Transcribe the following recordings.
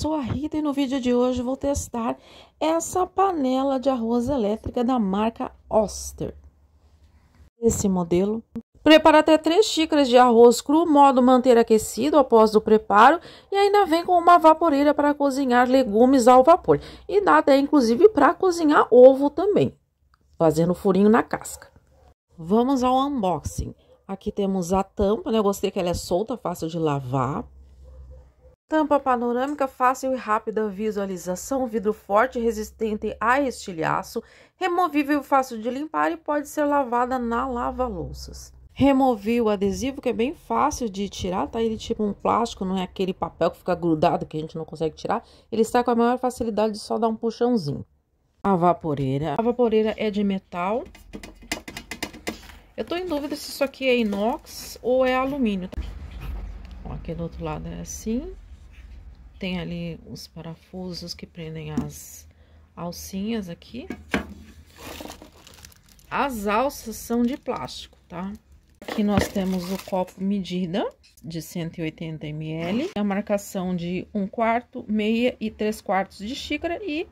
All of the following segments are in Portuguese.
sou a Rita e no vídeo de hoje vou testar essa panela de arroz elétrica da marca Oster. Esse modelo. Prepara até 3 xícaras de arroz cru, modo manter aquecido após o preparo e ainda vem com uma vaporeira para cozinhar legumes ao vapor. E dá até inclusive para cozinhar ovo também, fazendo furinho na casca. Vamos ao unboxing. Aqui temos a tampa, né? Eu gostei que ela é solta, fácil de lavar. Tampa panorâmica fácil e rápida visualização, vidro forte resistente a estilhaço, removível fácil de limpar e pode ser lavada na lava-louças. Removi o adesivo que é bem fácil de tirar, tá? Ele é tipo um plástico, não é aquele papel que fica grudado que a gente não consegue tirar. Ele está com a maior facilidade de só dar um puxãozinho. A vaporeira. A vaporeira é de metal. Eu tô em dúvida se isso aqui é inox ou é alumínio. aqui do outro lado é assim. Tem ali os parafusos que prendem as alcinhas aqui. As alças são de plástico, tá? Aqui nós temos o copo medida de 180 ml, a marcação de 1 quarto, meia e 3 quartos de xícara e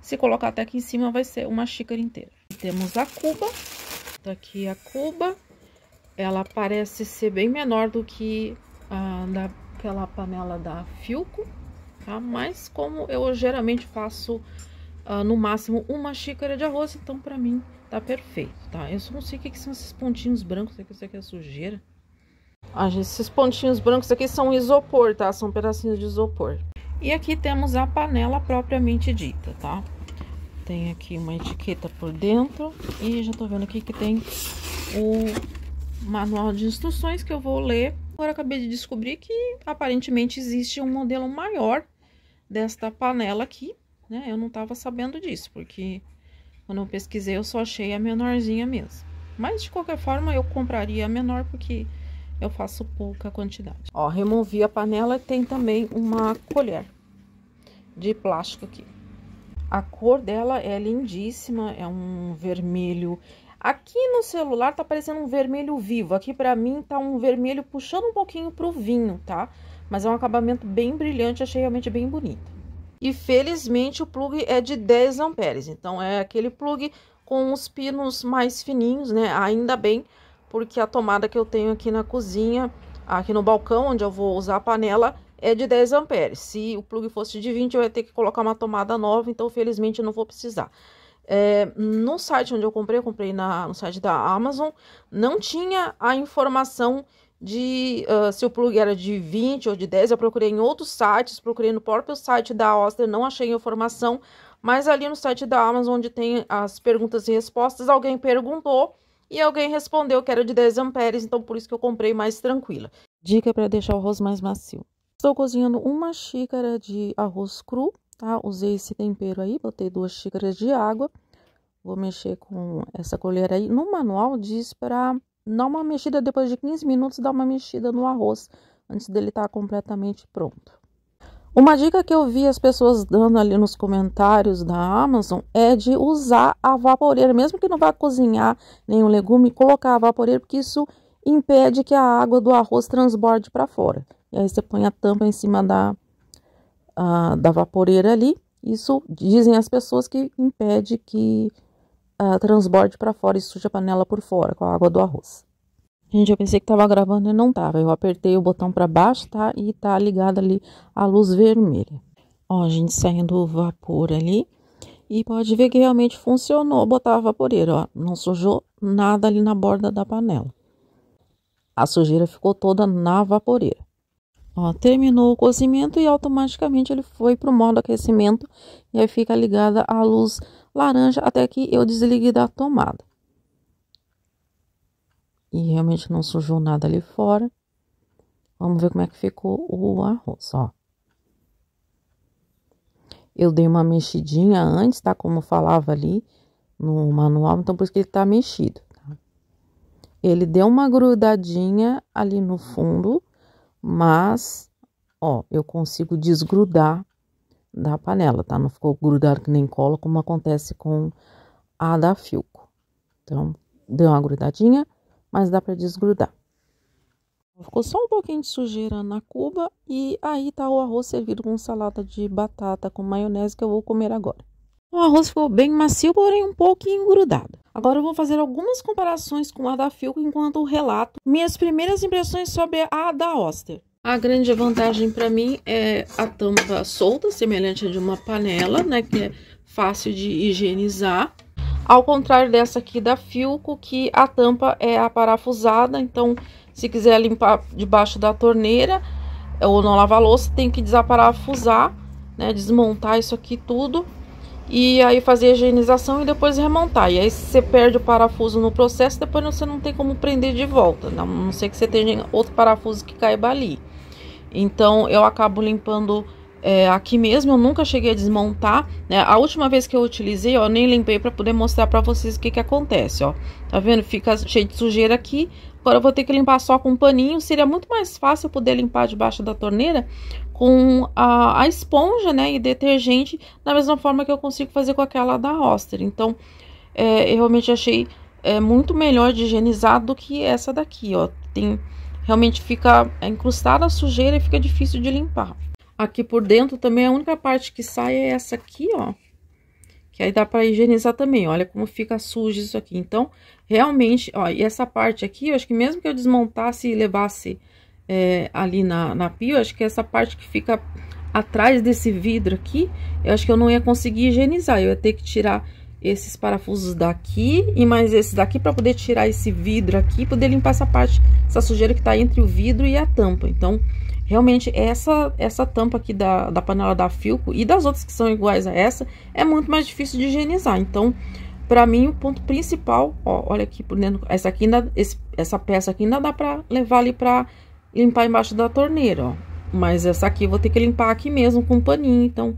se colocar até aqui em cima vai ser uma xícara inteira. Temos a cuba, tá aqui a cuba, ela parece ser bem menor do que a daquela panela da Filco tá? Mas como eu geralmente faço uh, no máximo uma xícara de arroz, então pra mim tá perfeito, tá? Eu só não sei o que, que são esses pontinhos brancos aqui, isso aqui é sujeira. Ah, gente, esses pontinhos brancos aqui são isopor, tá? São pedacinhos de isopor. E aqui temos a panela propriamente dita, tá? Tem aqui uma etiqueta por dentro e já tô vendo aqui que tem o manual de instruções que eu vou ler. Agora acabei de descobrir que aparentemente existe um modelo maior desta panela aqui, né? Eu não tava sabendo disso, porque quando eu pesquisei eu só achei a menorzinha mesmo. Mas de qualquer forma eu compraria a menor porque eu faço pouca quantidade. Ó, removi a panela e tem também uma colher de plástico aqui. A cor dela é lindíssima, é um vermelho. Aqui no celular tá parecendo um vermelho vivo. Aqui para mim tá um vermelho puxando um pouquinho pro vinho, tá? Tá? mas é um acabamento bem brilhante, achei realmente bem bonita. E felizmente o plug é de 10 amperes, então é aquele plug com os pinos mais fininhos, né? Ainda bem, porque a tomada que eu tenho aqui na cozinha, aqui no balcão onde eu vou usar a panela, é de 10 amperes. Se o plug fosse de 20, eu ia ter que colocar uma tomada nova, então felizmente não vou precisar. É, no site onde eu comprei, eu comprei na, no site da Amazon, não tinha a informação de uh, se o plug era de 20 ou de 10, eu procurei em outros sites, procurei no próprio site da Oster, não achei informação, mas ali no site da Amazon, onde tem as perguntas e respostas, alguém perguntou e alguém respondeu que era de 10 amperes, então por isso que eu comprei mais tranquila. Dica para deixar o arroz mais macio. Estou cozinhando uma xícara de arroz cru, tá? Usei esse tempero aí, botei duas xícaras de água. Vou mexer com essa colher aí. No manual diz para dá uma mexida depois de 15 minutos, dá uma mexida no arroz antes dele estar tá completamente pronto. Uma dica que eu vi as pessoas dando ali nos comentários da Amazon é de usar a vaporeira, mesmo que não vá cozinhar nenhum legume, colocar a vaporeira, porque isso impede que a água do arroz transborde para fora. E aí você põe a tampa em cima da, a, ah, da vaporeira ali. Isso dizem as pessoas que impede que uh, transborde para fora e suja a panela por fora com a água do arroz. Gente, eu pensei que tava gravando e não tava. Eu apertei o botão para baixo, tá? E tá ligada ali a luz vermelha. Ó, a gente saindo o vapor ali. E pode ver que realmente funcionou botar a vaporeira, ó. Não sujou nada ali na borda da panela. A sujeira ficou toda na vaporeira. Ó, terminou o cozimento e automaticamente ele foi para o modo aquecimento e aí fica ligada a luz laranja até que eu desligue da tomada. E realmente não sujou nada ali fora. Vamos ver como é que ficou o arroz, ó. Eu dei uma mexidinha antes, tá? Como falava ali no manual, então por isso que ele tá mexido. Tá? Ele deu uma grudadinha ali no fundo mas ó, eu consigo desgrudar da panela, tá? Não ficou grudado que nem cola, como acontece com a da Filco. Então, deu uma grudadinha, mas dá para desgrudar. Ficou só um pouquinho de sujeira na cuba e aí tá o arroz servido com salada de batata com maionese que eu vou comer agora. O arroz ficou bem macio, porém um pouquinho grudado. Agora eu vou fazer algumas comparações com a da Filco enquanto relato minhas primeiras impressões sobre a da Oster. A grande vantagem para mim é a tampa solta, semelhante a de uma panela, né, que é fácil de higienizar. Ao contrário dessa aqui da Filco, que a tampa é aparafusada, então se quiser limpar debaixo da torneira ou não lavar louça, tem que desaparafusar, né, desmontar isso aqui tudo e aí fazer a higienização e depois remontar. E aí você perde o parafuso no processo, depois você não tem como prender de volta, a não ser que você tenha outro parafuso que caiba ali. Então eu acabo limpando é, aqui mesmo, eu nunca cheguei a desmontar, né? A última vez que eu utilizei, ó, eu nem limpei para poder mostrar para vocês o que que acontece, ó. Tá vendo? Fica cheio de sujeira aqui, Agora eu vou ter que limpar só com um paninho. Seria muito mais fácil eu poder limpar debaixo da torneira com a, a esponja, né, e detergente, da mesma forma que eu consigo fazer com aquela da Oster. Então, é, eu realmente achei é, muito melhor de higienizar do que essa daqui, ó. Tem, realmente fica é, encrustada a sujeira e fica difícil de limpar. Aqui por dentro também a única parte que sai é essa aqui, ó que aí dá para higienizar também, olha como fica sujo isso aqui. Então, realmente, ó, e essa parte aqui, eu acho que mesmo que eu desmontasse e levasse é, ali na, na pia, eu acho que essa parte que fica atrás desse vidro aqui, eu acho que eu não ia conseguir higienizar, eu ia ter que tirar esses parafusos daqui e mais esse daqui para poder tirar esse vidro aqui, poder limpar essa parte, essa sujeira que tá entre o vidro e a tampa. Então, Realmente, essa essa tampa aqui da, da panela da Filco e das outras que são iguais a essa, é muito mais difícil de higienizar. Então, para mim, o ponto principal, ó, olha aqui por dentro, essa, aqui ainda, esse, essa peça aqui ainda dá para levar ali para limpar embaixo da torneira, ó. Mas essa aqui eu vou ter que limpar aqui mesmo com um paninho, então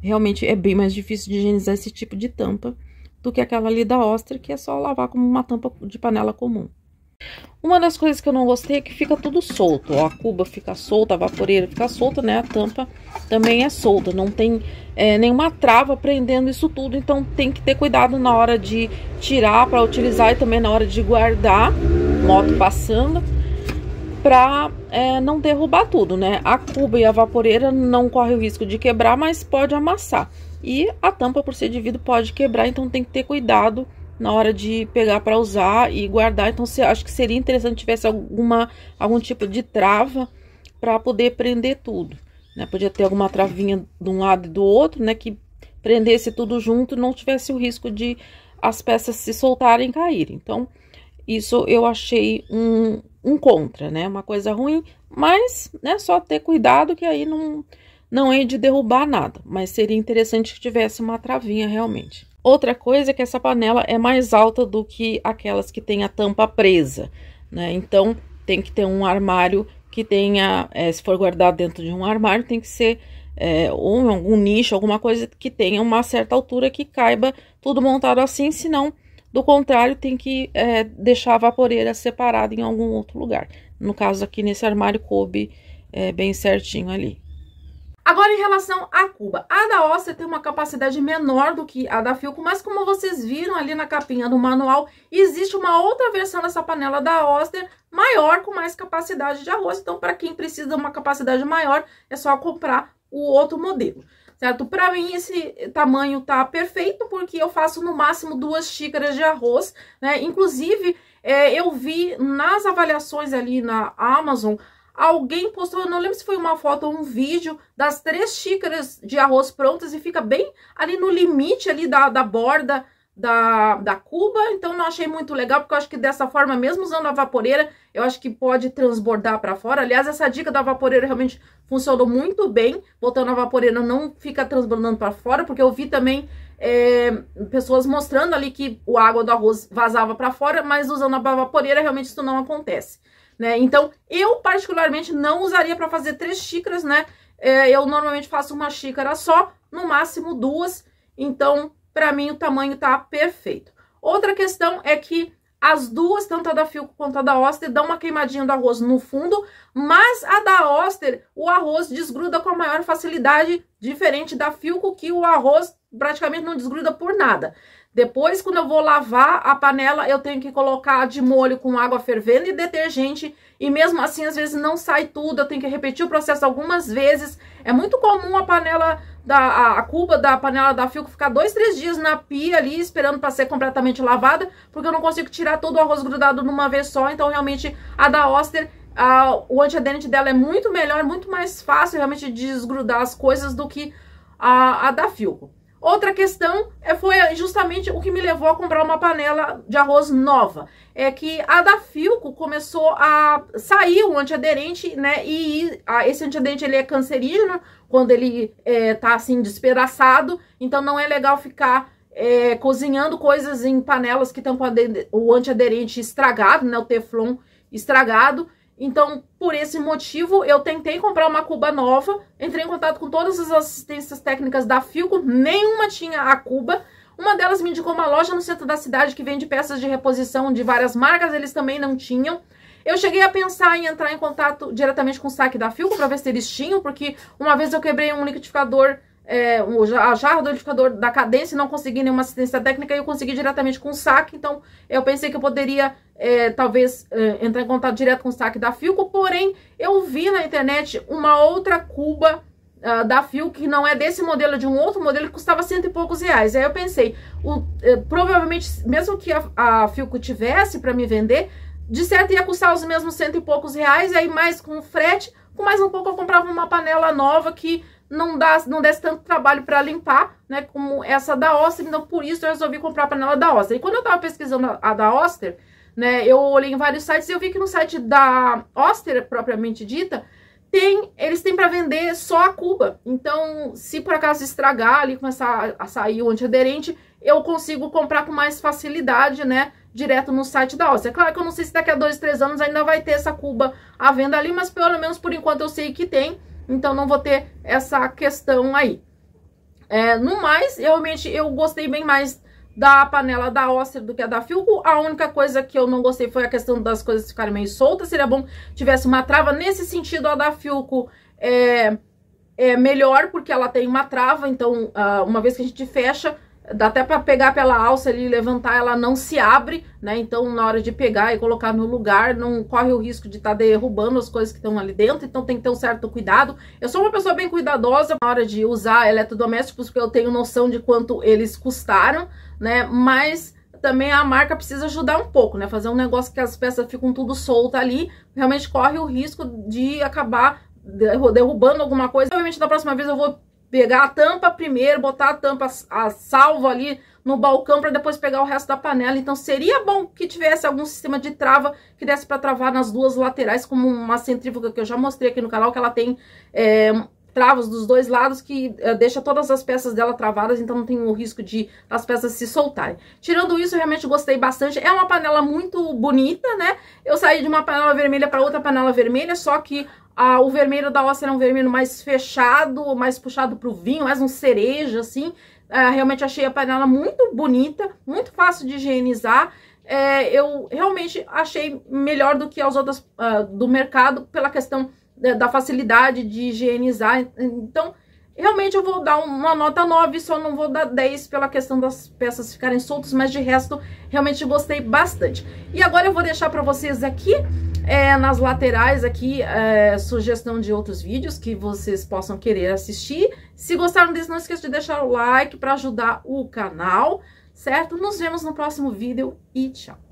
realmente é bem mais difícil de higienizar esse tipo de tampa do que aquela ali da ostra, que é só lavar como uma tampa de panela comum. Uma das coisas que eu não gostei é que fica tudo solto. Ó, a cuba fica solta, a vaporeira fica solta, né? A tampa também é solta. Não tem é, nenhuma trava prendendo isso tudo. Então tem que ter cuidado na hora de tirar para utilizar e também na hora de guardar. Moto passando. Pra é, não derrubar tudo, né? A cuba e a vaporeira não corre o risco de quebrar, mas pode amassar. E a tampa, por ser de vidro, pode quebrar. Então tem que ter cuidado na hora de pegar para usar e guardar. Então, se, acho que seria interessante se tivesse alguma, algum tipo de trava para poder prender tudo. Né? Podia ter alguma travinha de um lado e do outro, né? Que prendesse tudo junto e não tivesse o risco de as peças se soltarem e caírem. Então, isso eu achei um, um contra, né? Uma coisa ruim, mas né, só ter cuidado que aí não, não é de derrubar nada. Mas seria interessante que tivesse uma travinha realmente. Outra coisa é que essa panela é mais alta do que aquelas que tem a tampa presa, né? Então, tem que ter um armário que tenha, é, se for guardado dentro de um armário, tem que ser é, nicho, alguma coisa que tenha uma certa altura que caiba tudo montado assim, senão, do contrário, tem que é, deixar a vaporeira separada em algum outro lugar. No caso aqui, nesse armário, coube é, bem certinho ali. Agora, em relação a Cuba, a da Ossia tem uma capacidade menor do que a da Filco, mas como vocês viram ali na capinha do manual, existe uma outra versão dessa panela da Oster maior, com mais capacidade de arroz. Então, para quem precisa de uma capacidade maior, é só comprar o outro modelo, certo? Para mim, esse tamanho tá perfeito, porque eu faço no máximo duas xícaras de arroz, né? Inclusive, é, eu vi nas avaliações ali na Amazon alguém postou, eu não lembro se foi uma foto ou um vídeo, das três xícaras de arroz prontas e fica bem ali no limite ali da, da borda da, da cuba, então não achei muito legal, porque eu acho que dessa forma, mesmo usando a vaporeira, eu acho que pode transbordar para fora. Aliás, essa dica da vaporeira realmente funcionou muito bem, botando a vaporeira não fica transbordando para fora, porque eu vi também é, pessoas mostrando ali que o água do arroz vazava para fora, mas usando a vaporeira realmente isso não acontece né? Então, eu particularmente não usaria para fazer três xícaras, né? É, eu normalmente faço uma xícara só, no máximo duas. Então, para mim, o tamanho tá perfeito. Outra questão é que as duas, tanto a da Filco quanto a da Oster, dão uma queimadinha do arroz no fundo, mas a da Oster, o arroz desgruda com a maior facilidade, diferente da Filco, que o arroz praticamente não desgruda por nada. Depois, quando eu vou lavar a panela, eu tenho que colocar de molho com água fervendo e detergente. E mesmo assim, às vezes não sai tudo, eu tenho que repetir o processo algumas vezes. É muito comum a panela, da, a, a cuba da panela da Filco ficar dois, três dias na pia ali, esperando para ser completamente lavada, porque eu não consigo tirar todo o arroz grudado numa vez só. Então, realmente, a da Oster a, o antiaderente dela é muito melhor, é muito mais fácil realmente de desgrudar as coisas do que a, a da Filco. Outra questão é, foi justamente o que me levou a comprar uma panela de arroz nova. É que a da Filco começou a sair o antiaderente, né? E a, esse antiaderente ele é cancerígeno quando ele é, tá assim despedaçado. Então não é legal ficar é, cozinhando coisas em panelas que estão com o antiaderente estragado, né? O teflon estragado. Então, por esse motivo, eu tentei comprar uma cuba nova, entrei em contato com todas as assistências técnicas da Filco, nenhuma tinha a cuba. Uma delas me indicou uma loja no centro da cidade que vende peças de reposição de várias marcas, eles também não tinham. Eu cheguei a pensar em entrar em contato diretamente com o saque da Filco para ver se eles tinham, porque uma vez eu quebrei um liquidificador é, o, a jarra do liquidificador da cadência não consegui nenhuma assistência técnica e eu consegui diretamente com o saque, então eu pensei que eu poderia é, talvez é, entrar em contato direto com o saque da Filco, porém eu vi na internet uma outra cuba uh, da Filco que não é desse modelo, é de um outro modelo que custava cento e poucos reais. Aí eu pensei, o, é, provavelmente mesmo que a, a Filco tivesse para me vender, de certo ia custar os mesmos cento e poucos reais, aí mais com frete, com mais um pouco eu comprava uma panela nova que não, dá, não desse tanto trabalho para limpar, né? Como essa da Oster, então por isso eu resolvi comprar a panela da Oster. E quando eu tava pesquisando a da Oster, né? Eu olhei em vários sites e eu vi que no site da Oster, propriamente dita, tem, eles têm para vender só a cuba. Então, se por acaso estragar ali, começar a sair o antiaderente, eu consigo comprar com mais facilidade, né? Direto no site da Oster. É claro que eu não sei se daqui a dois, três anos ainda vai ter essa cuba à venda ali, mas pelo menos por enquanto eu sei que tem. Então não vou ter essa questão aí. É, no mais, realmente eu gostei bem mais da panela da Oster do que a da Filco. A única coisa que eu não gostei foi a questão das coisas ficarem meio soltas. Seria bom tivesse uma trava. Nesse sentido, a da Filco é, é melhor, porque ela tem uma trava. Então, ah, uma vez que a gente fecha, dá até para pegar pela alça ali, levantar, ela não se abre, né? Então, na hora de pegar e colocar no lugar, não corre o risco de estar tá derrubando as coisas que estão ali dentro, então tem que ter um certo cuidado. Eu sou uma pessoa bem cuidadosa na hora de usar eletrodomésticos, porque eu tenho noção de quanto eles custaram, né? Mas também a marca precisa ajudar um pouco, né? Fazer um negócio que as peças ficam tudo solta ali, realmente corre o risco de acabar derrubando alguma coisa. Obviamente, da próxima vez eu vou pegar a tampa primeiro, botar a tampa a salvo ali no balcão para depois pegar o resto da panela. Então seria bom que tivesse algum sistema de trava que desse para travar nas duas laterais, como uma centrífuga que eu já mostrei aqui no canal, que ela tem é, travas dos dois lados que é, deixa todas as peças dela travadas, então não tem o risco de as peças se soltarem. Tirando isso, eu realmente gostei bastante. É uma panela muito bonita, né? Eu saí de uma panela vermelha para outra panela vermelha, só que ah, o vermelho da ostra é um vermelho mais fechado, mais puxado pro vinho, mais um cereja, assim. Ah, realmente achei a panela muito bonita, muito fácil de higienizar. É, eu realmente achei melhor do que as outras uh, do mercado pela questão da facilidade de higienizar. Então, realmente eu vou dar uma nota 9, só não vou dar 10 pela questão das peças ficarem soltas, mas de resto, realmente gostei bastante. E agora eu vou deixar para vocês aqui é, nas laterais aqui, é, sugestão de outros vídeos que vocês possam querer assistir. Se gostaram desse, não esqueça de deixar o like para ajudar o canal, certo? Nos vemos no próximo vídeo e tchau!